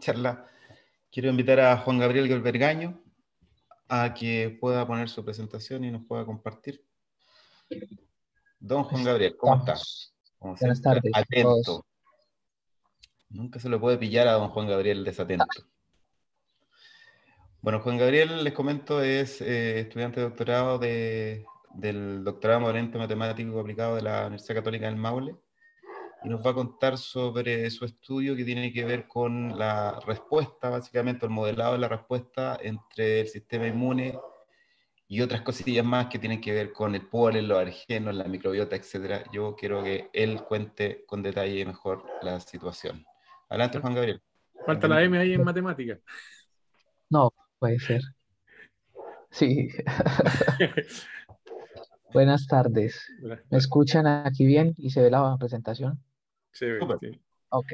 charla, quiero invitar a Juan Gabriel Galvergaño a que pueda poner su presentación y nos pueda compartir. Don Juan Gabriel, ¿cómo estás? Atento. Nunca se lo puede pillar a don Juan Gabriel desatento. Bueno, Juan Gabriel, les comento, es eh, estudiante de doctorado del doctorado en Matemático Aplicado de la Universidad Católica del Maule y nos va a contar sobre su estudio que tiene que ver con la respuesta, básicamente el modelado de la respuesta entre el sistema inmune y otras cosillas más que tienen que ver con el polen, los argenos, la microbiota, etc. Yo quiero que él cuente con detalle mejor la situación. Adelante, Juan Gabriel. Falta la M ahí en matemática. No, puede ser. Sí. Buenas tardes. ¿Me escuchan aquí bien y se ve la presentación? sí. Ok.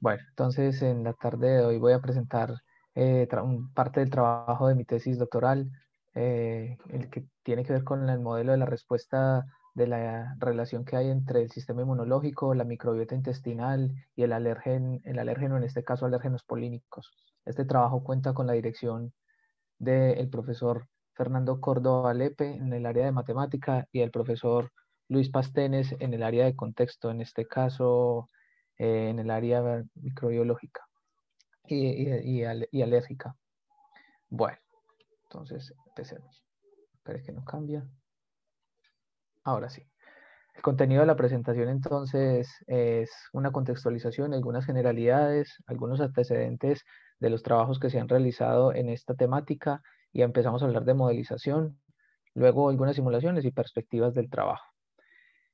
Bueno, entonces en la tarde de hoy voy a presentar eh, parte del trabajo de mi tesis doctoral, eh, el que tiene que ver con el modelo de la respuesta de la relación que hay entre el sistema inmunológico, la microbiota intestinal y el, alergen, el alérgeno, en este caso alérgenos polínicos. Este trabajo cuenta con la dirección del profesor Fernando Córdoba Lepe en el área de matemática y el profesor Luis Pastenes en el área de contexto, en este caso eh, en el área microbiológica y, alérgica. Bueno, entonces empecemos. Parece que no cambia. Ahora sí. El contenido de la presentación entonces es una contextualización, algunas generalidades, algunos antecedentes de los trabajos que se han realizado en esta temática y empezamos a hablar de modelización, luego algunas simulaciones y perspectivas del trabajo.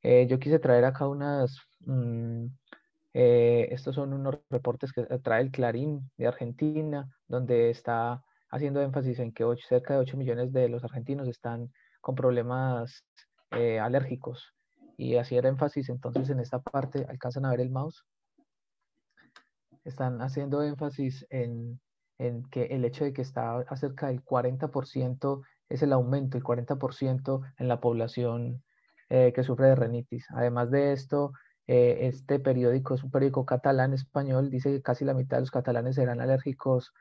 Eh, yo quise traer acá unas, mm, eh, estos son unos reportes que eh, trae el Clarín de Argentina, donde está haciendo énfasis en que ocho, cerca de 8 millones de los argentinos están con problemas alérgicos. Y así era énfasis entonces en esta parte, alcanzan a ver el mouse. Están haciendo énfasis en, que el hecho de que está acerca del 40% es el aumento, el 40% en la población eh, que sufre de renitis. Además de esto, eh, este periódico es un periódico catalán español, dice que casi la mitad de los catalanes serán alérgicos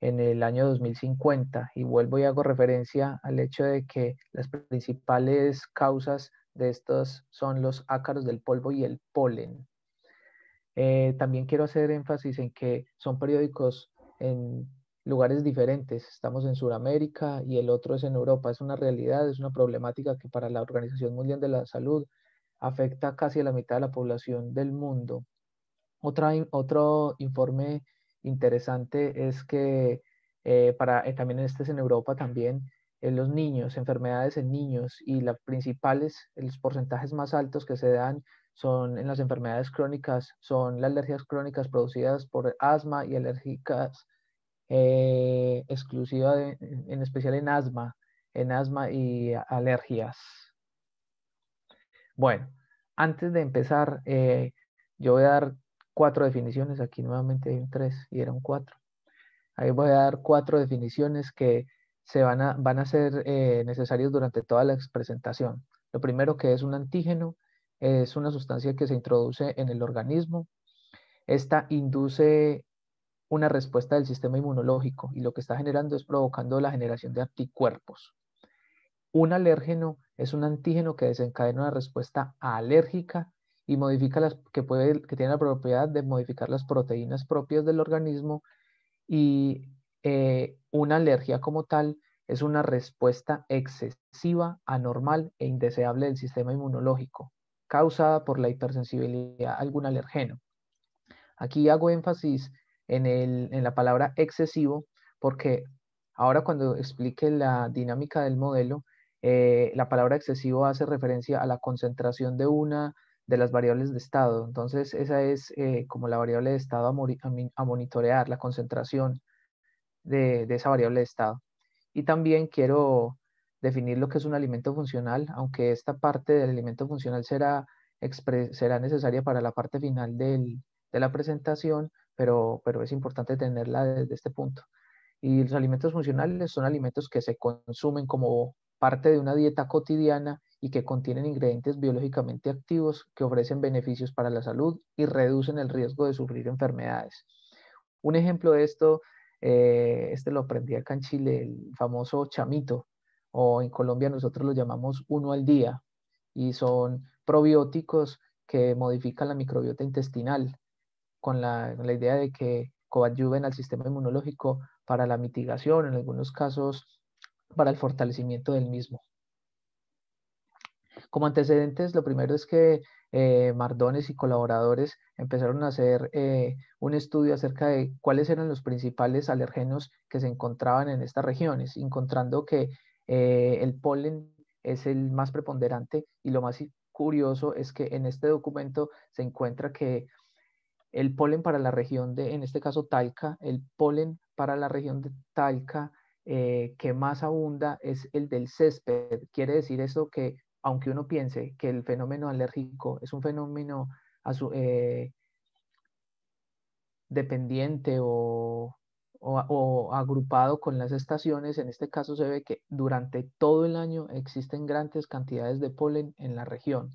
en el año 2050 y vuelvo y hago referencia al hecho de que las principales causas de estos son los ácaros del polvo y el polen. Eh, también quiero hacer énfasis en que son periódicos en lugares diferentes. Estamos en Sudamérica y el otro es en Europa. Es una realidad, es una problemática que para la Organización Mundial de la Salud afecta casi a la mitad de la población del mundo. Otra, otro informe interesante es que eh, para, eh, también este es en Europa también, en eh, los niños, enfermedades en niños y las principales, los porcentajes más altos que se dan son en las enfermedades crónicas, son las alergias crónicas producidas por asma y alérgicas eh, exclusiva en especial en asma, en asma y alergias. Bueno, antes de empezar, eh, yo voy a dar cuatro definiciones. Aquí nuevamente hay un tres y eran cuatro. Ahí voy a dar cuatro definiciones que se van a, van a ser eh, necesarias durante toda la presentación. Lo primero que es un antígeno, es una sustancia que se introduce en el organismo. Esta induce una respuesta del sistema inmunológico y lo que está generando es provocando la generación de anticuerpos. Un alérgeno es un antígeno que desencadena una respuesta alérgica y modifica las que puede que tiene la propiedad de modificar las proteínas propias del organismo y eh, una alergia como tal es una respuesta excesiva, anormal e indeseable del sistema inmunológico, causada por la hipersensibilidad a algún alergeno. Aquí hago énfasis en, la palabra excesivo, porque ahora cuando explique la dinámica del modelo, eh, la palabra excesivo hace referencia a la concentración de una de las variables de estado. Entonces, esa es eh, como la variable de estado a, monitorear, la concentración de, esa variable de estado. Y también quiero definir lo que es un alimento funcional, aunque esta parte del alimento funcional será, será necesaria para la parte final de la presentación, pero, es importante tenerla desde este punto. Y los alimentos funcionales son alimentos que se consumen como parte de una dieta cotidiana y que contienen ingredientes biológicamente activos que ofrecen beneficios para la salud y reducen el riesgo de sufrir enfermedades. Un ejemplo de esto, eh, este lo aprendí acá en Chile, el famoso chamito, o en Colombia nosotros lo llamamos uno al día, y son probióticos que modifican la microbiota intestinal con la, idea de que coadyuven al sistema inmunológico para la mitigación, en algunos casos para el fortalecimiento del mismo. Como antecedentes, lo primero es que eh, Mardones y colaboradores empezaron a hacer eh, un estudio acerca de cuáles eran los principales alergenos que se encontraban en estas regiones, encontrando que eh, el polen es el más preponderante y lo más curioso es que en este documento se encuentra que el polen para la región de, en este caso, Talca, el polen para la región de Talca eh, que más abunda es el del césped. Quiere decir eso que, aunque uno piense que el fenómeno alérgico es un fenómeno eh, dependiente o agrupado con las estaciones, en este caso se ve que durante todo el año existen grandes cantidades de polen en la región.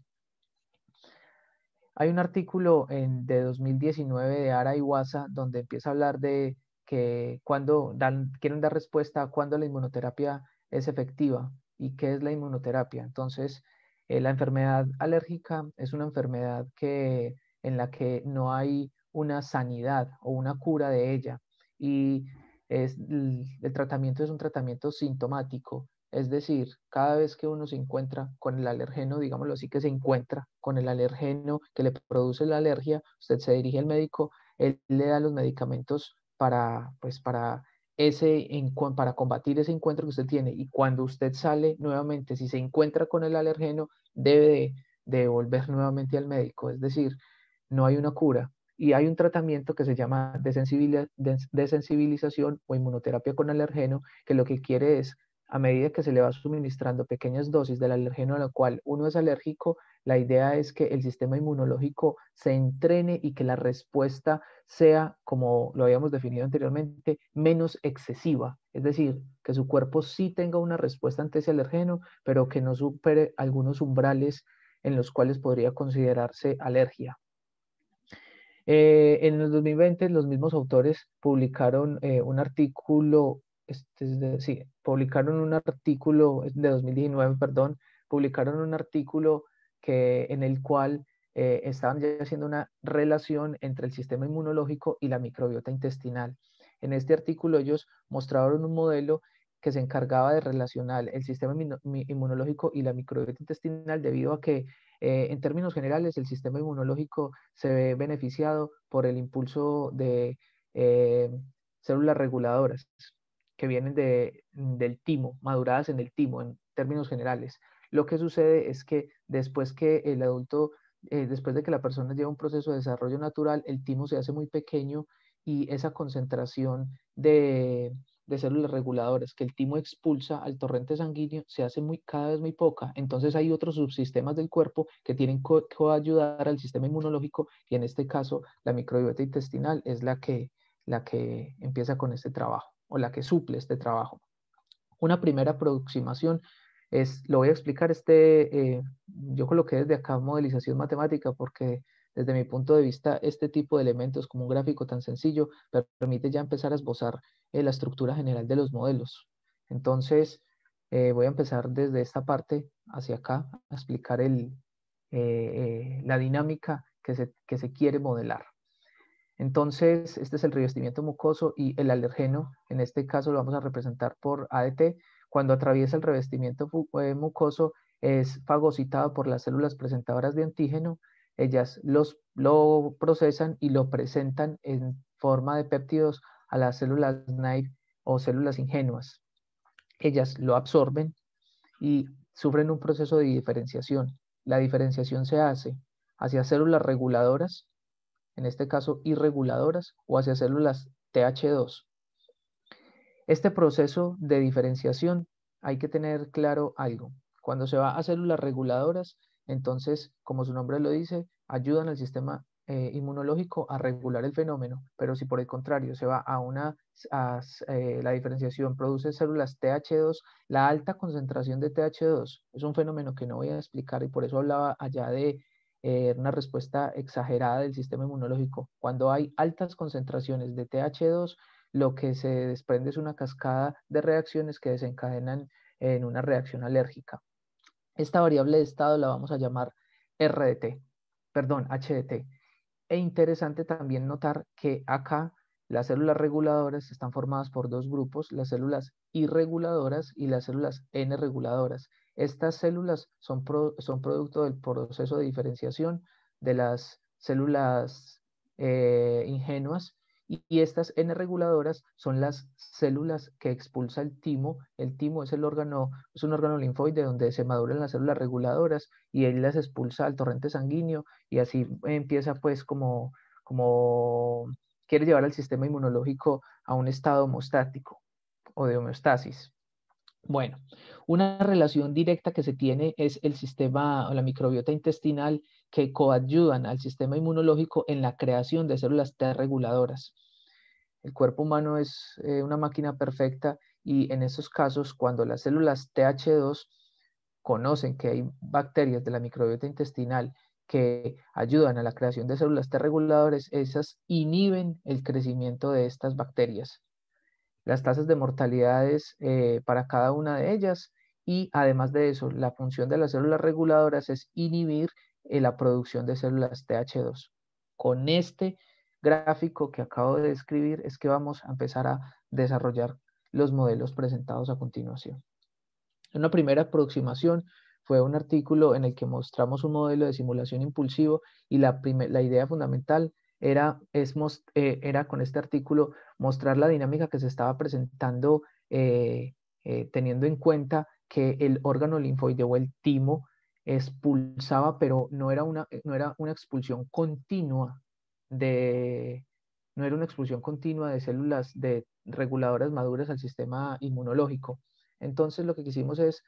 Hay un artículo de 2019 de Ara Iwasa donde empieza a hablar de que cuando quieren dar respuesta a cuándo la inmunoterapia es efectiva y qué es la inmunoterapia. Entonces, eh, la enfermedad alérgica es una enfermedad en la que no hay una sanidad o una cura de ella y el tratamiento es un tratamiento sintomático es decir, cada vez que uno se encuentra con el alergeno, digámoslo así, que se encuentra con el alergeno que le produce la alergia, usted se dirige al médico, él le da los medicamentos para, pues, para, ese, para combatir ese encuentro que usted tiene. Y cuando usted sale nuevamente, si se encuentra con el alergeno, debe de, de volver nuevamente al médico. Es decir, no hay una cura, y hay un tratamiento que se llama desensibilización o inmunoterapia con alergeno, que lo que quiere es a medida que se le va suministrando pequeñas dosis del alergeno a lo cual uno es alérgico, la idea es que el sistema inmunológico se entrene y que la respuesta sea, como lo habíamos definido anteriormente, menos excesiva. Es decir, que su cuerpo sí tenga una respuesta ante ese alergeno, pero que no supere algunos umbrales en los cuales podría considerarse alergia. Eh, en el 2020 los mismos autores publicaron eh, un artículo este, sí, publicaron un artículo de 2019, perdón, publicaron un artículo que, en el cual eh, estaban haciendo una relación entre el sistema inmunológico y la microbiota intestinal. En este artículo ellos mostraron un modelo que se encargaba de relacionar el sistema inmunológico y la microbiota intestinal debido a que eh, en términos generales el sistema inmunológico se ve beneficiado por el impulso de eh, células reguladoras que vienen de, del timo, maduradas en el timo en términos generales. Lo que sucede es que después que el adulto, eh, después de que la persona lleva un proceso de desarrollo natural, el timo se hace muy pequeño y esa concentración de, células reguladoras que el timo expulsa al torrente sanguíneo se hace cada vez muy poca. Entonces hay otros subsistemas del cuerpo que tienen que ayudar al sistema inmunológico y en este caso la microbiota intestinal es la que, la que empieza con este trabajo o la que suple este trabajo. Una primera aproximación es, lo voy a explicar, este, eh, yo coloqué desde acá modelización matemática porque desde mi punto de vista este tipo de elementos como un gráfico tan sencillo permite ya empezar a esbozar eh, la estructura general de los modelos. Entonces eh, voy a empezar desde esta parte hacia acá a explicar la dinámica que se quiere modelar. Entonces, este es el revestimiento mucoso y el alergeno, en este caso lo vamos a representar por ADT, cuando atraviesa el revestimiento eh, mucoso es fagocitado por las células presentadoras de antígeno, ellas lo procesan y lo presentan en forma de péptidos a las células naive o células ingenuas. Ellas lo absorben y sufren un proceso de diferenciación. La diferenciación se hace hacia células reguladoras en este caso irreguladoras, o hacia células TH2. Este proceso de diferenciación hay que tener claro algo. Cuando se va a células reguladoras, entonces, como su nombre lo dice, ayudan al sistema eh, inmunológico a regular el fenómeno, pero si por el contrario se va a una, eh, la diferenciación produce células TH2, la alta concentración de TH2 es un fenómeno que no voy a explicar y por eso hablaba allá de eh, una respuesta exagerada del sistema inmunológico. Cuando hay altas concentraciones de TH2, lo que se desprende es una cascada de reacciones que desencadenan en una reacción alérgica. Esta variable de estado la vamos a llamar RDT, perdón, HDT. E interesante también notar que acá las células reguladoras están formadas por dos grupos, las células irreguladoras reguladoras y las células N reguladoras. Estas células son, producto del proceso de diferenciación de las células eh, ingenuas y, estas N reguladoras son las células que expulsa el timo. El timo es el órgano, es un órgano linfoide donde se maduran las células reguladoras y él las expulsa al torrente sanguíneo y así empieza pues como, como quiere llevar al sistema inmunológico a un estado homostático o de homeostasis. Bueno, una relación directa que se tiene es el sistema o la microbiota intestinal que coayudan al sistema inmunológico en la creación de células T reguladoras. El cuerpo humano es eh, una máquina perfecta y en esos casos, cuando las células TH2 conocen que hay bacterias de la microbiota intestinal que ayudan a la creación de células T reguladoras, esas inhiben el crecimiento de estas bacterias las tasas de mortalidades eh, para cada una de ellas y además de eso, la función de las células reguladoras es inhibir eh, la producción de células TH2. Con este gráfico que acabo de describir es que vamos a empezar a desarrollar los modelos presentados a continuación. Una primera aproximación fue un artículo en el que mostramos un modelo de simulación impulsivo y la, idea fundamental era, eh, era con este artículo mostrar la dinámica que se estaba presentando eh, eh, teniendo en cuenta que el órgano linfoide o el timo, expulsaba, pero no era una, no era una expulsión continua de, no era una expulsión continua de células de reguladoras maduras al sistema inmunológico. Entonces lo que quisimos es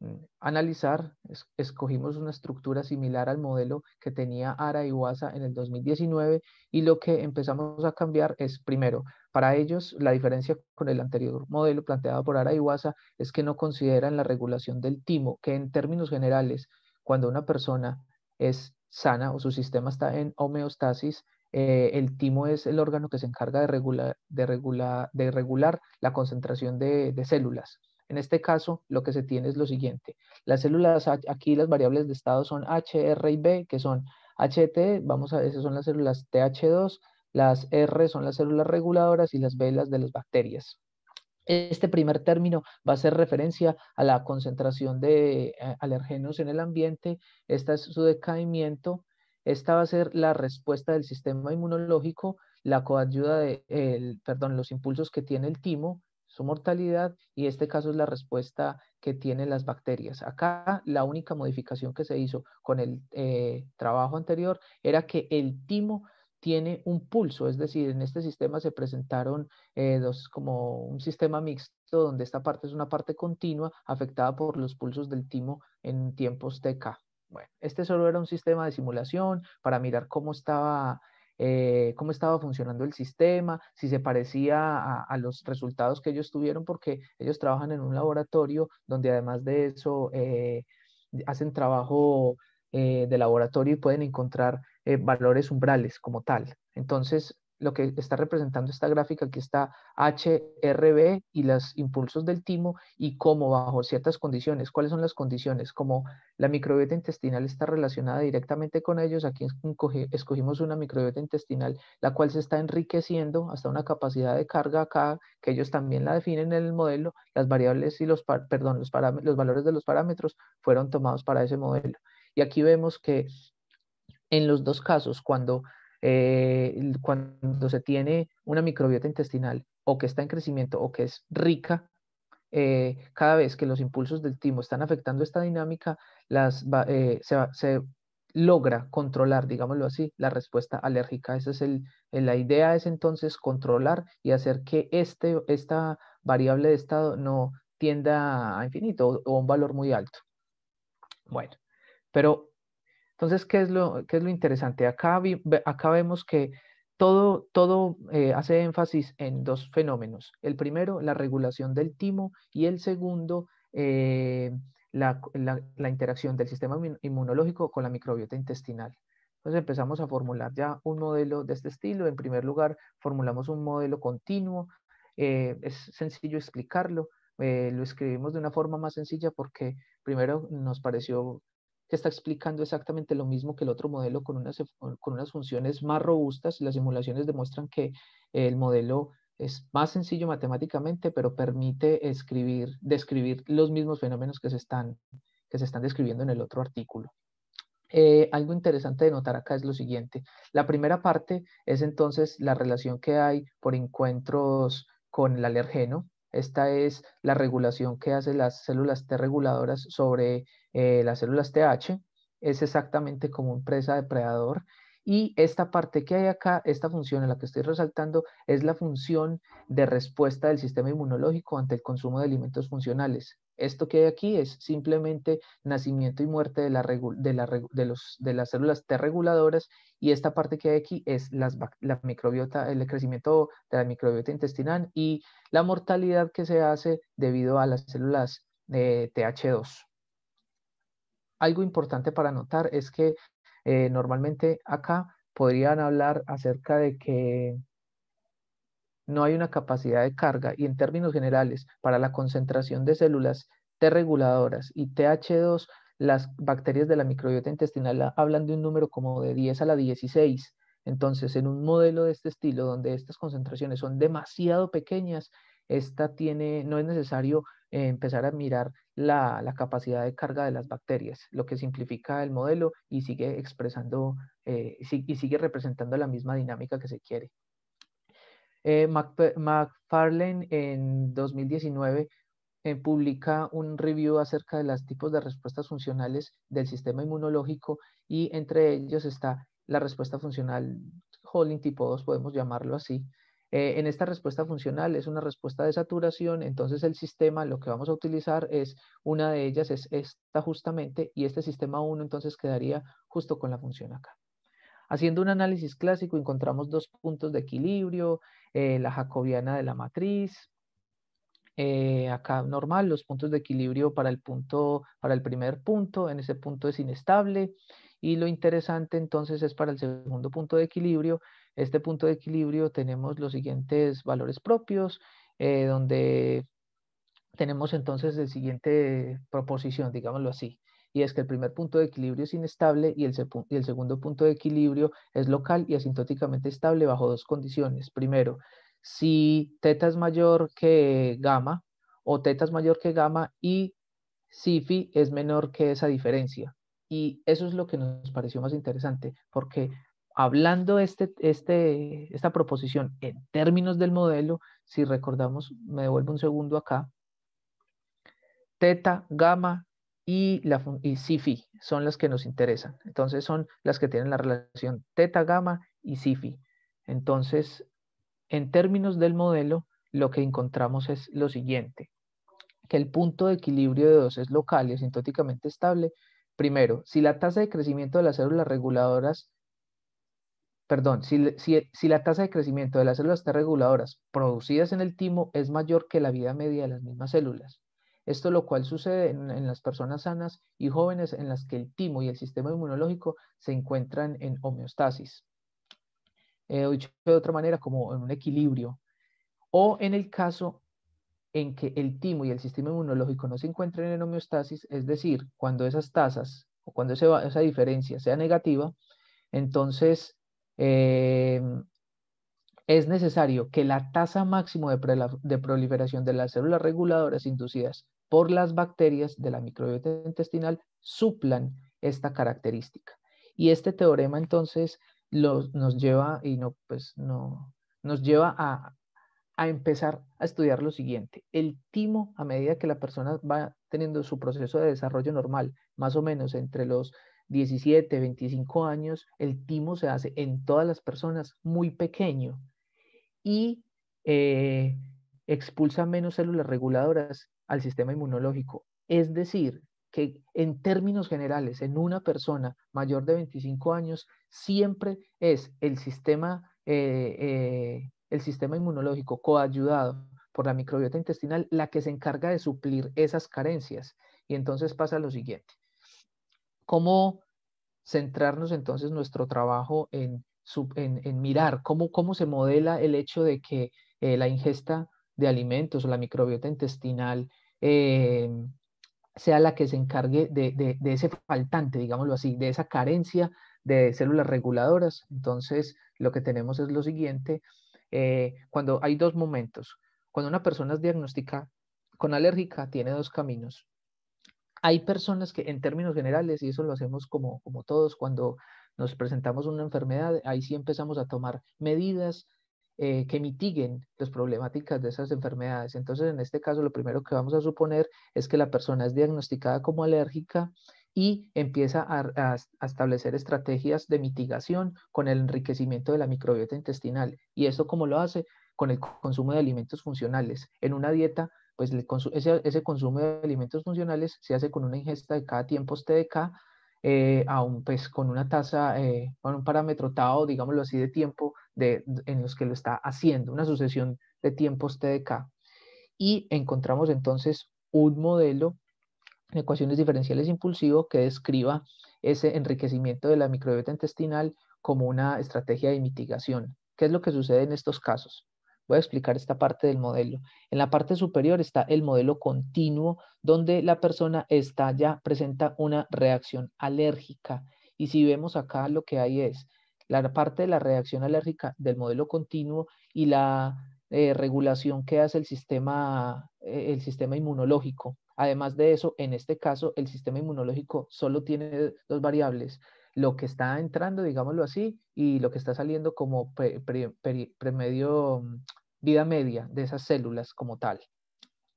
Mm. analizar, escogimos una estructura similar al modelo que tenía Ara Iwasa en el 2019 y lo que empezamos a cambiar es, primero, para ellos la diferencia con el anterior modelo planteado por Ara Iwasa es que no consideran la regulación del timo, que en términos generales, cuando una persona es sana o su sistema está en homeostasis, eh, el timo es el órgano que se encarga de regular, la concentración de células en este caso, lo que se tiene es lo siguiente. Las células, aquí las variables de estado son H, R y B, que son HT, vamos a, ver esas son las células TH2, las R son las células reguladoras y las B las de las bacterias. Este primer término va a ser referencia a la concentración de eh, alergenos en el ambiente, esta es su decaimiento, esta va a ser la respuesta del sistema inmunológico, la coayuda de, perdón, los impulsos que tiene el timo, su mortalidad y este caso es la respuesta que tienen las bacterias. Acá la única modificación que se hizo con el eh, trabajo anterior era que el timo tiene un pulso, es decir, en este sistema se presentaron eh, dos, como un sistema mixto donde esta parte es una parte continua afectada por los pulsos del timo en tiempos TK. Bueno, este solo era un sistema de simulación para mirar cómo estaba eh, cómo estaba funcionando el sistema, si se parecía a, los resultados que ellos tuvieron, porque ellos trabajan en un laboratorio donde además de eso eh, hacen trabajo eh, de laboratorio y pueden encontrar valores umbrales como tal. Entonces, lo que está representando esta gráfica que está HRB y los impulsos del timo y cómo bajo ciertas condiciones, cuáles son las condiciones, como la microbiota intestinal está relacionada directamente con ellos, aquí escogimos una microbiota intestinal, la cual se está enriqueciendo hasta una capacidad de carga acá, que ellos también la definen en el modelo, las variables y los, perdón, los, los valores de los parámetros fueron tomados para ese modelo. Y aquí vemos que en los dos casos, cuando eh, cuando se tiene una microbiota intestinal o que está en crecimiento o que es rica, eh, cada vez que los impulsos del timo están afectando esta dinámica, las, eh, se, logra controlar, digámoslo así, la respuesta alérgica. Esa es el, la idea es entonces controlar y hacer que este, esta variable de estado no tienda a infinito o, o a un valor muy alto. Bueno, pero entonces, ¿qué es lo, qué es lo interesante? Acá, vemos que todo, todo eh, hace énfasis en dos fenómenos. El primero, la regulación del timo y el segundo, eh, la, interacción del sistema inmunológico con la microbiota intestinal. Entonces empezamos a formular ya un modelo de este estilo. En primer lugar, formulamos un modelo continuo. Eh, es sencillo explicarlo. lo escribimos de una forma más sencilla porque primero nos pareció que está explicando exactamente lo mismo que el otro modelo con unas, funciones más robustas. Las simulaciones demuestran que el modelo es más sencillo matemáticamente, pero permite escribir, describir los mismos fenómenos que se están, que se están describiendo en el otro artículo. Eh, algo interesante de notar acá es lo siguiente. La primera parte es entonces la relación que hay por encuentros con el alergeno, esta es la regulación que hacen las células T reguladoras sobre eh, las células TH. Es exactamente como un presa depredador y esta parte que hay acá, esta función en la que estoy resaltando, es la función de respuesta del sistema inmunológico ante el consumo de alimentos funcionales. Esto que hay aquí es simplemente nacimiento y muerte de, la, de, de, las células T reguladoras y esta parte que hay aquí es las, la microbiota, el crecimiento de la microbiota intestinal y la mortalidad que se hace debido a las células eh, TH2. Algo importante para notar es que eh, normalmente acá podrían hablar acerca de que no hay una capacidad de carga y en términos generales, para la concentración de células T reguladoras y TH2, las bacterias de la microbiota intestinal hablan de un número como de 10 a la 16. Entonces, en un modelo de este estilo, donde estas concentraciones son demasiado pequeñas, esta tiene, no es necesario eh, empezar a mirar la, capacidad de carga de las bacterias, lo que simplifica el modelo y sigue expresando eh, y sigue representando la misma dinámica que se quiere. Eh, McFarlane en 2019 eh, publica un review acerca de los tipos de respuestas funcionales del sistema inmunológico y entre ellos está la respuesta funcional Holling tipo 2, podemos llamarlo así, eh, en esta respuesta funcional es una respuesta de saturación, entonces el sistema lo que vamos a utilizar es, una de ellas es esta justamente, y este sistema 1 entonces quedaría justo con la función acá. Haciendo un análisis clásico encontramos dos puntos de equilibrio, eh, la jacobiana de la matriz, eh, acá normal, los puntos de equilibrio para punto, para el primer punto, en ese punto es inestable, y lo interesante entonces es para el segundo punto de equilibrio, este punto de equilibrio tenemos los siguientes valores propios, eh, donde tenemos entonces la siguiente proposición, digámoslo así, y es que el primer punto de equilibrio es inestable y el, segundo punto de equilibrio es local y asintóticamente estable bajo dos condiciones. Primero, si teta es mayor que gamma o teta es mayor que gamma y si phi es menor que esa diferencia. Y eso es lo que nos pareció más interesante, porque hablando este, este, esta proposición en términos del modelo, si recordamos, me devuelvo un segundo acá, teta, gamma y, la, y son las que nos interesan. Entonces son las que tienen la relación teta, gamma y si Entonces, en términos del modelo, lo que encontramos es lo siguiente, que el punto de equilibrio de dos es local y asintóticamente estable, primero, si la tasa de crecimiento de las células reguladoras perdón, si, la tasa de crecimiento de las células T reguladoras producidas en el timo es mayor que la vida media de las mismas células. Esto lo cual sucede en, las personas sanas y jóvenes en las que el timo y el sistema inmunológico se encuentran en homeostasis. Eh, dicho de otra manera, como en un equilibrio. O en el caso en que el timo y el sistema inmunológico no se encuentren en homeostasis, es decir, cuando esas tasas o cuando esa diferencia sea negativa, entonces eh, es necesario que la tasa máxima de, proliferación de las células reguladoras inducidas por las bacterias de la microbiota intestinal suplan esta característica. Y este teorema entonces nos lleva y no pues nos lleva a empezar a estudiar lo siguiente. El timo, a medida que la persona va teniendo su proceso de desarrollo normal, más o menos entre los 17, 25 años, el timo se hace en todas las personas muy pequeño y eh, expulsa menos células reguladoras al sistema inmunológico. Es decir, que en términos generales, en una persona mayor de 25 años, siempre es el sistema, eh, eh, el sistema inmunológico coayudado por la microbiota intestinal la que se encarga de suplir esas carencias. Y entonces pasa lo siguiente. ¿Cómo centrarnos entonces nuestro trabajo en, mirar cómo, se modela el hecho de que eh, la ingesta de alimentos o la microbiota intestinal eh, sea la que se encargue de, ese faltante, digámoslo así, de esa carencia de células reguladoras. Entonces, lo que tenemos es lo siguiente, eh, cuando hay dos momentos, cuando una persona es diagnosticada con alérgica, tiene dos caminos, hay personas que en términos generales, y eso lo hacemos como, todos, cuando nos presentamos una enfermedad, ahí sí empezamos a tomar medidas eh, que mitiguen las problemáticas de esas enfermedades. Entonces, en este caso, lo primero que vamos a suponer es que la persona es diagnosticada como alérgica y empieza a, establecer estrategias de mitigación con el enriquecimiento de la microbiota intestinal. ¿Y eso cómo lo hace? Con el consumo de alimentos funcionales, en una dieta pues ese, consumo de alimentos funcionales se hace con una ingesta de cada tiempos TDK, eh, aún pues con una tasa, eh, con un parámetro TAO, digámoslo así, de tiempo de, en los que lo está haciendo, una sucesión de tiempos TDK. Y encontramos entonces un modelo de ecuaciones diferenciales impulsivo que describa ese enriquecimiento de la microbiota intestinal como una estrategia de mitigación. ¿Qué es lo que sucede en estos casos? Voy a explicar esta parte del modelo. En la parte superior está el modelo continuo, donde la persona está ya, presenta una reacción alérgica. Y si vemos acá lo que hay es la parte de la reacción alérgica del modelo continuo y la eh, regulación que hace el sistema, eh, el sistema inmunológico. Además de eso, en este caso, el sistema inmunológico solo tiene dos variables, lo que está entrando, digámoslo así, y lo que está saliendo como premedio, mm, vida media de esas células como tal.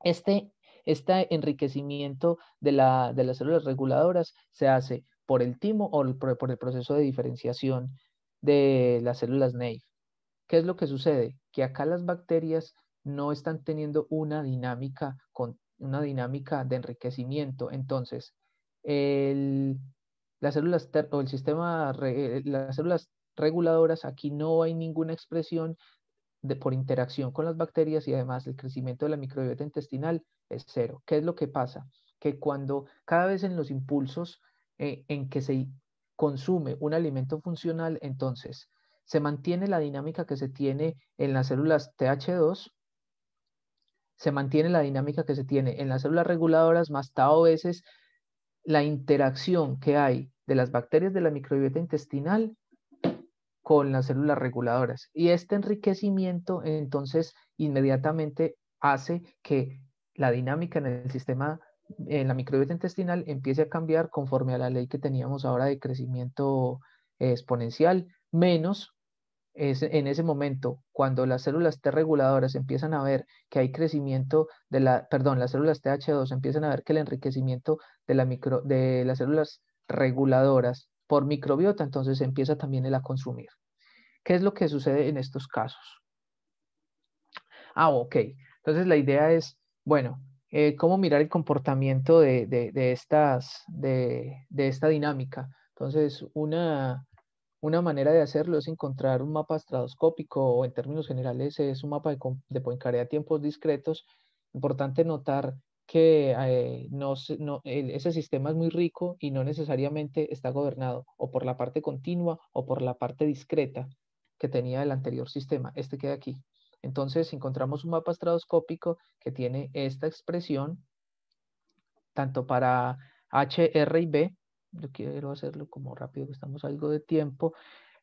Este, este enriquecimiento de, la, de las células reguladoras se hace por el timo o por el proceso de diferenciación de las células naive. ¿Qué es lo que sucede? Que acá las bacterias no están teniendo una dinámica, con, una dinámica de enriquecimiento. Entonces, el, las células o el sistema, eh, las células reguladoras, aquí no hay ninguna expresión por interacción con las bacterias y además el crecimiento de la microbiota intestinal es cero. ¿Qué es lo que pasa? Que cuando cada vez en los impulsos eh, en que se consume un alimento funcional, entonces se mantiene la dinámica que se tiene en las células TH2, se mantiene la dinámica que se tiene en las células reguladoras más tao veces la interacción que hay de las bacterias de la microbiota intestinal con las células reguladoras. Y este enriquecimiento entonces inmediatamente hace que la dinámica en el sistema, en la microbiota intestinal, empiece a cambiar conforme a la ley que teníamos ahora de crecimiento eh, exponencial, menos es en ese momento, cuando las células T reguladoras empiezan a ver que hay crecimiento de la, perdón, las células TH2 empiezan a ver que el enriquecimiento de, la de las células reguladoras por microbiota, entonces empieza también el a consumir. ¿Qué es lo que sucede en estos casos? Ah, ok. Entonces la idea es, bueno, eh, cómo mirar el comportamiento de, estas, de esta dinámica. Entonces, una, una manera de hacerlo es encontrar un mapa estradoscópico, o en términos generales es un mapa de, de Poincaré a tiempos discretos. Importante notar que eh, no, ese sistema es muy rico y no necesariamente está gobernado o por la parte continua o por la parte discreta que tenía el anterior sistema. Este queda aquí. Entonces encontramos un mapa estradoscópico que tiene esta expresión tanto para H, R y B yo quiero hacerlo como rápido, que estamos algo de tiempo.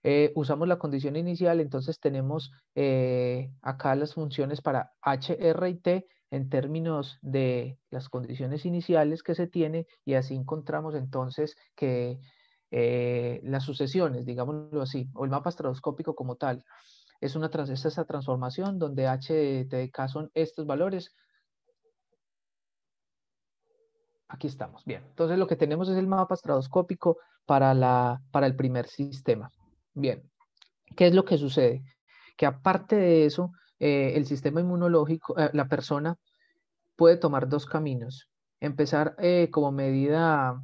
Eh, usamos la condición inicial, entonces tenemos eh, acá las funciones para h, r y t en términos de las condiciones iniciales que se tiene y así encontramos entonces que eh, las sucesiones, digámoslo así, o el mapa estratoscópico como tal, es una esa transformación donde h, t, k son estos valores, Aquí estamos. Bien. Entonces lo que tenemos es el mapa estradoscópico para, el primer sistema. Bien. ¿Qué es lo que sucede? Que aparte de eso, eh, el sistema inmunológico, eh, la persona puede tomar dos caminos. Empezar eh, como medida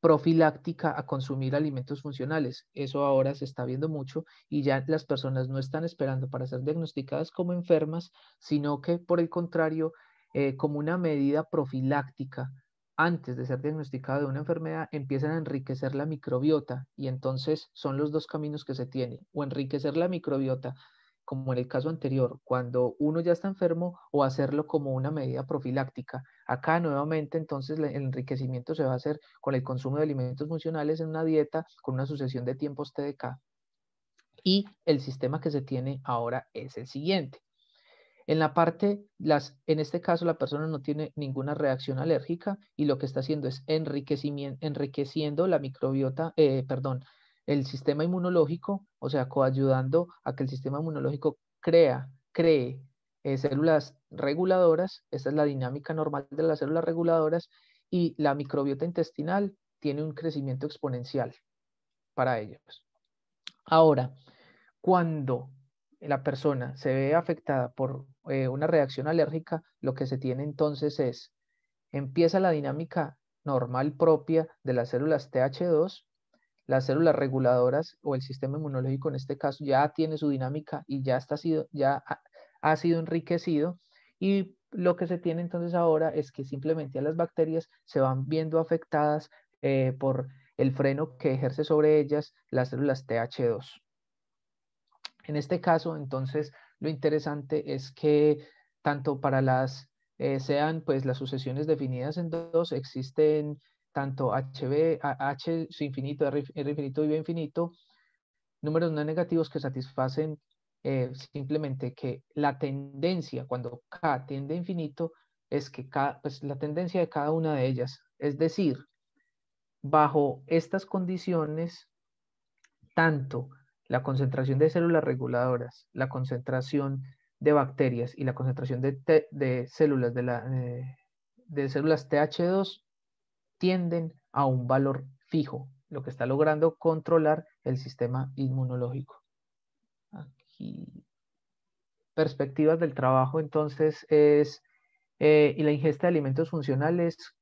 profiláctica a consumir alimentos funcionales. Eso ahora se está viendo mucho y ya las personas no están esperando para ser diagnosticadas como enfermas, sino que por el contrario, como una medida profiláctica antes de ser diagnosticado de una enfermedad, empiezan a enriquecer la microbiota y entonces son los dos caminos que se tienen. o enriquecer la microbiota, como en el caso anterior, cuando uno ya está enfermo, o hacerlo como una medida profiláctica. Acá nuevamente entonces el enriquecimiento se va a hacer con el consumo de alimentos funcionales en una dieta, con una sucesión de tiempos TDK. Y el sistema que se tiene ahora es el siguiente. En la parte, las, en este caso, la persona no tiene ninguna reacción alérgica y lo que está haciendo es enriqueciendo la microbiota, eh, perdón, el sistema inmunológico, o sea, coayudando a que el sistema inmunológico crea, cree eh, células reguladoras, esta es la dinámica normal de las células reguladoras, y la microbiota intestinal tiene un crecimiento exponencial para ellos. Ahora, cuando la persona se ve afectada por eh, una reacción alérgica, lo que se tiene entonces es, empieza la dinámica normal propia de las células TH2, las células reguladoras o el sistema inmunológico en este caso ya tiene su dinámica y ya, está sido, ya ha, sido enriquecido y lo que se tiene entonces ahora es que simplemente las bacterias se van viendo afectadas eh, por el freno que ejerce sobre ellas las células TH2. En este caso, entonces, lo interesante es que tanto para las eh, sean pues las sucesiones definidas en dos, existen tanto HB, H su infinito, R, infinito y B infinito, números no negativos que satisfacen eh, simplemente que la tendencia cuando K tiende a infinito es que pues, la tendencia de cada una de ellas. Es decir, bajo estas condiciones, tanto la concentración de células reguladoras, la concentración de bacterias y la concentración de, células de, la, eh, de células TH2 tienden a un valor fijo, lo que está logrando controlar el sistema inmunológico. Perspectivas del trabajo entonces es eh, y la ingesta de alimentos funcionales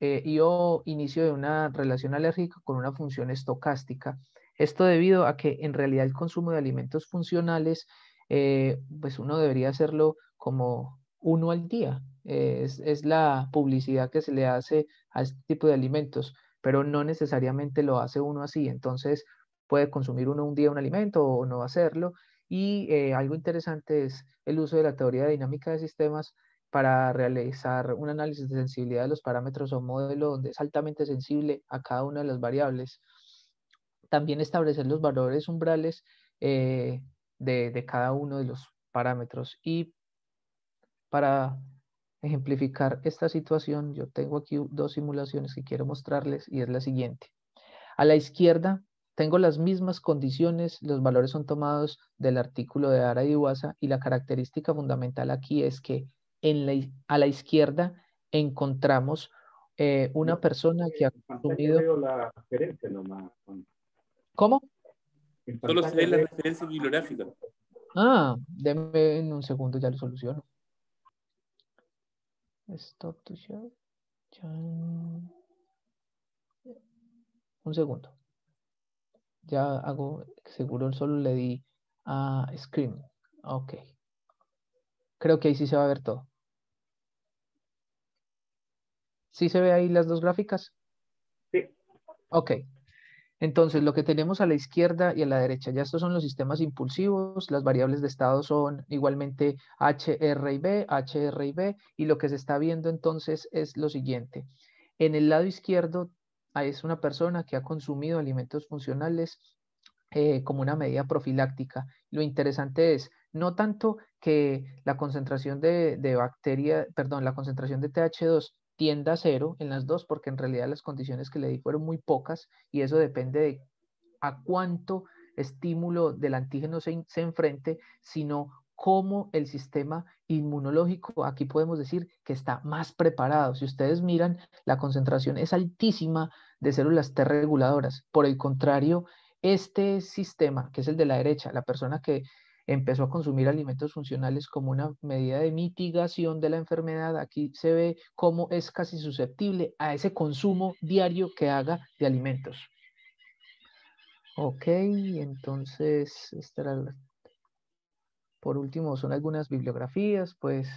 eh, y o inicio de una relación alérgica con una función estocástica esto debido a que en realidad el consumo de alimentos funcionales, eh, pues uno debería hacerlo como uno al día. Eh, es, la publicidad que se le hace a este tipo de alimentos, pero no necesariamente lo hace uno así. Entonces puede consumir uno un día un alimento o no hacerlo. Y eh, algo interesante es el uso de la teoría de dinámica de sistemas para realizar un análisis de sensibilidad de los parámetros o modelo donde es altamente sensible a cada una de las variables también establecer los valores umbrales eh, de, cada uno de los parámetros. Y para ejemplificar esta situación, yo tengo aquí dos simulaciones que quiero mostrarles y es la siguiente. A la izquierda tengo las mismas condiciones, los valores son tomados del artículo de Ara y Uasa y la característica fundamental aquí es que en a la izquierda encontramos eh, una persona eh, que ha consumido... La ¿Cómo? Solo se ve la referencia bibliográfica. Ah, denme en un segundo, ya lo soluciono. Stop to show. Un segundo. Ya hago, seguro solo le di a Scream. Ok. Creo que ahí sí se va a ver todo. ¿Sí se ve ahí las dos gráficas? Sí. Ok. Entonces, lo que tenemos a la izquierda y a la derecha, ya estos son los sistemas impulsivos, las variables de estado son igualmente H, R y B, H, R y B, y lo que se está viendo entonces es lo siguiente. En el lado izquierdo es una persona que ha consumido alimentos funcionales eh, como una medida profiláctica. Lo interesante es no tanto que la concentración de, de bacteria, perdón, la concentración de TH2 tienda cero en las dos, porque en realidad las condiciones que le di fueron muy pocas y eso depende de a cuánto estímulo del antígeno se, se enfrente, sino cómo el sistema inmunológico, aquí podemos decir que está más preparado. Si ustedes miran, la concentración es altísima de células T reguladoras. Por el contrario, este sistema, que es el de la derecha, la persona que empezó a consumir alimentos funcionales como una medida de mitigación de la enfermedad. Aquí se ve cómo es casi susceptible a ese consumo diario que haga de alimentos. Ok, entonces, por último, son algunas bibliografías, pues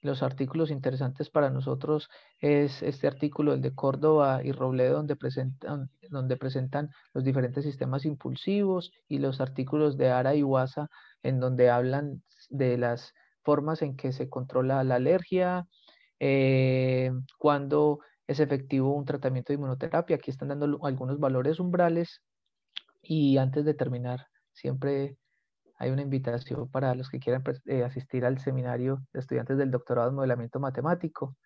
los artículos interesantes para nosotros es este artículo, el de Córdoba y Robledo, donde presentan, donde presentan los diferentes sistemas impulsivos y los artículos de Ara y Guasa en donde hablan de las formas en que se controla la alergia, eh, cuando es efectivo un tratamiento de inmunoterapia. Aquí están dando algunos valores umbrales y antes de terminar, siempre hay una invitación para los que quieran eh, asistir al seminario de estudiantes del doctorado en modelamiento matemático.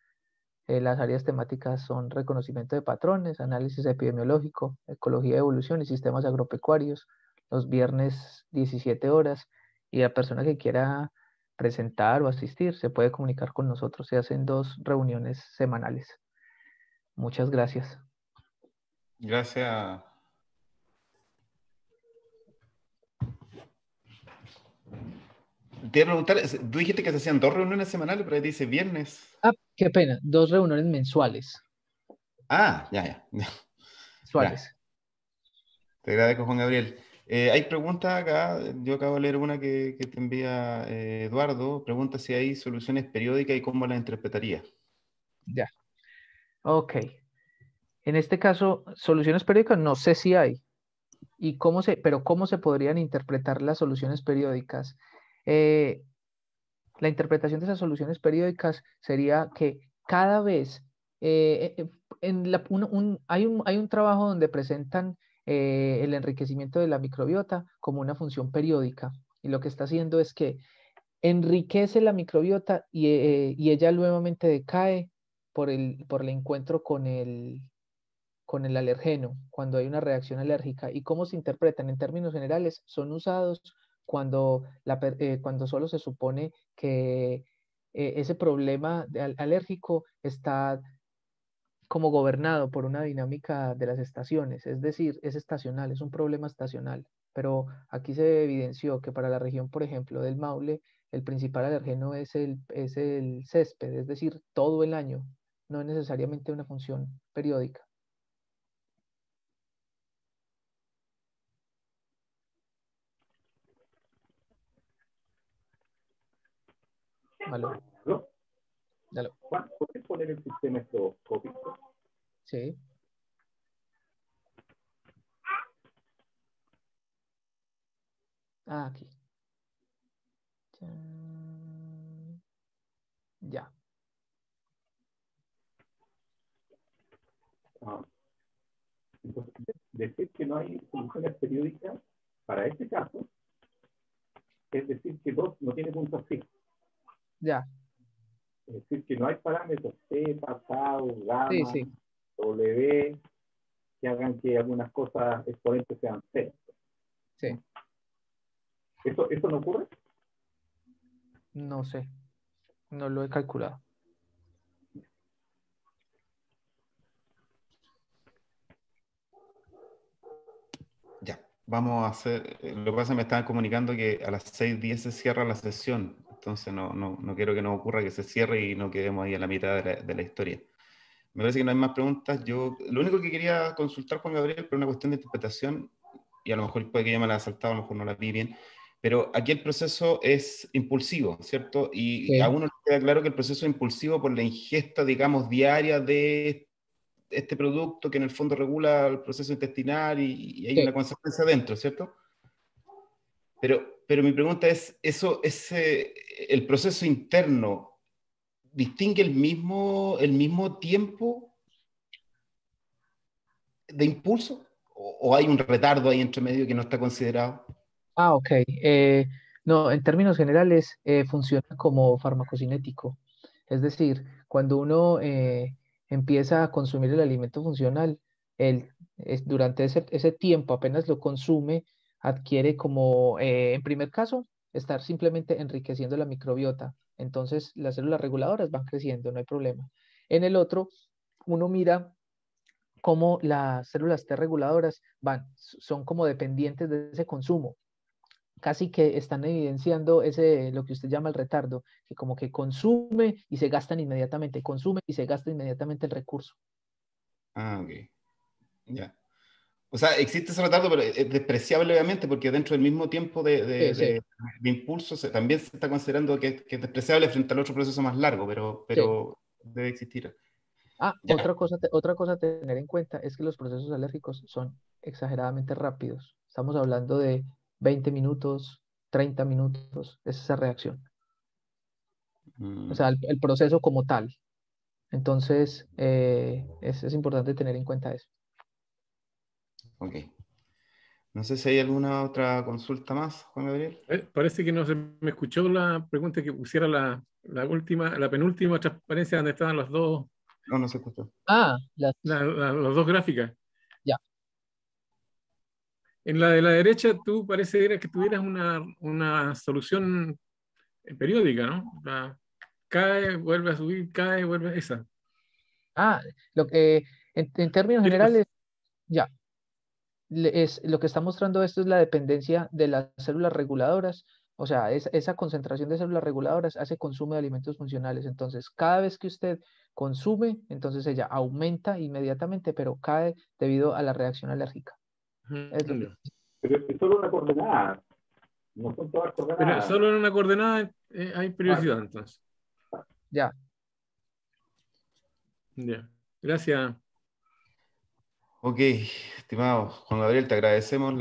Eh, las áreas temáticas son reconocimiento de patrones, análisis epidemiológico, ecología de evolución y sistemas agropecuarios, los viernes 17 horas y la persona que quiera presentar o asistir se puede comunicar con nosotros. Se hacen dos reuniones semanales. Muchas gracias. Gracias. Te iba a tú dijiste que se hacían dos reuniones semanales, pero ahí dice viernes. Ah, qué pena, dos reuniones mensuales. Ah, ya, ya. Mensuales. Te agradezco, Juan Gabriel. Eh, hay preguntas acá, eh, yo acabo de leer una que, te envía eh, Eduardo, pregunta si hay soluciones periódicas y cómo las interpretaría. Ya. Ok. En este caso, soluciones periódicas no sé si hay. ¿Y cómo se, pero cómo se podrían interpretar las soluciones periódicas? la interpretación de esas soluciones periódicas sería que cada vez en la, hay, un, hay un trabajo donde presentan eh, el enriquecimiento de la microbiota como una función periódica. Y lo que está haciendo es que enriquece la microbiota eh, y, ella nuevamente decae por el, por el encuentro con el, con el alergeno, cuando hay una reacción alérgica y cómo se interpretan en términos generales, son usados cuando, eh, cuando solo se supone que ese problema de, alérgico está como gobernado por una dinámica de las estaciones, es decir, es estacional, es un problema estacional, pero aquí se evidenció que para la región, por ejemplo, del Maule, el principal alergeno es el, césped, es decir, todo el año, no es necesariamente una función periódica. Vale. Dale. ¿Puedes poner el sistema estroboscópico? Sí. Ah, aquí. Ya. Ah. Entonces, decir que no hay funciones periódicas para este caso es decir que dos no tiene puntos fijos. Ya. Es decir, que no hay parámetros C, pasado, gamma, w, que hagan que algunas cosas exponentes sean cero. Sí. ¿Eso, ¿Eso no ocurre? No sé. No lo he calculado. Ya, vamos a hacer, lo que pasa es que me estaban comunicando que a las 6.10 se cierra la sesión. Entonces no, no, no, quiero que nos ocurra que se cierre y no quedemos ahí a la mitad de la, historia. Me parece que no hay más preguntas. Yo, lo único que quería consultar, Juan Gabriel, por una cuestión de interpretación, y a lo mejor puede que yo me la haya saltado, a lo mejor no la vi bien, pero aquí el proceso es impulsivo, ¿cierto? Y a uno le queda claro que el proceso es impulsivo por la ingesta, digamos, diaria de este producto que en el fondo regula el proceso intestinal y, hay una consecuencia dentro, ¿cierto? Pero, pero mi pregunta es, eso, ese, ¿el proceso interno distingue el mismo, el mismo tiempo de impulso? ¿O, hay un retardo ahí entre medio que no está considerado? Ah, ok. Eh, no, en términos generales eh, funciona como farmacocinético. Es decir, cuando uno eh, empieza a consumir el alimento funcional, el, durante ese, ese, tiempo apenas lo consume, adquiere como, eh, en primer caso, estar simplemente enriqueciendo la microbiota. Entonces, las células reguladoras van creciendo, no hay problema. En el otro, uno mira cómo las células T reguladoras van, son como dependientes de ese consumo. Casi que están evidenciando ese, lo que usted llama el retardo, que como que consume y se gastan inmediatamente, consume y se gasta inmediatamente el recurso. Ah, ok. Ya. O sea, existe ese retardo, pero es eh, despreciable obviamente porque dentro del mismo tiempo de, de, impulso se, también se está considerando que, es despreciable frente al otro proceso más largo, pero, pero debe existir. Ah, otra cosa, otra cosa a tener en cuenta es que los procesos alérgicos son exageradamente rápidos. Estamos hablando de 20 minutos, 30 minutos, es esa reacción. O sea, mm. el, proceso como tal. Entonces, eh, es importante tener en cuenta eso. Ok. No sé si hay alguna otra consulta más, Juan Gabriel. Eh, parece que no se me escuchó la pregunta que pusiera la, última, la penúltima transparencia donde estaban las dos. No, no se escuchó. Ah, las, las dos gráficas. Ya. En la de la derecha, tú parece que tuvieras una, una solución periódica, ¿no? cae, vuelve a subir, cae, vuelve a esa. Ah, lo que en términos pues. generales, ya, lo que está mostrando esto es la dependencia de las células reguladoras, o sea, esa concentración de células reguladoras hace consumo de alimentos funcionales. Entonces, cada vez que usted consume, entonces ella aumenta inmediatamente, pero cae debido a la reacción alérgica. pero es solo una coordenada. solo en una coordenada eh, eh, hay prioridad, entonces. Ya. Ya. Gracias. Ok, estimado Juan Gabriel, te agradecemos.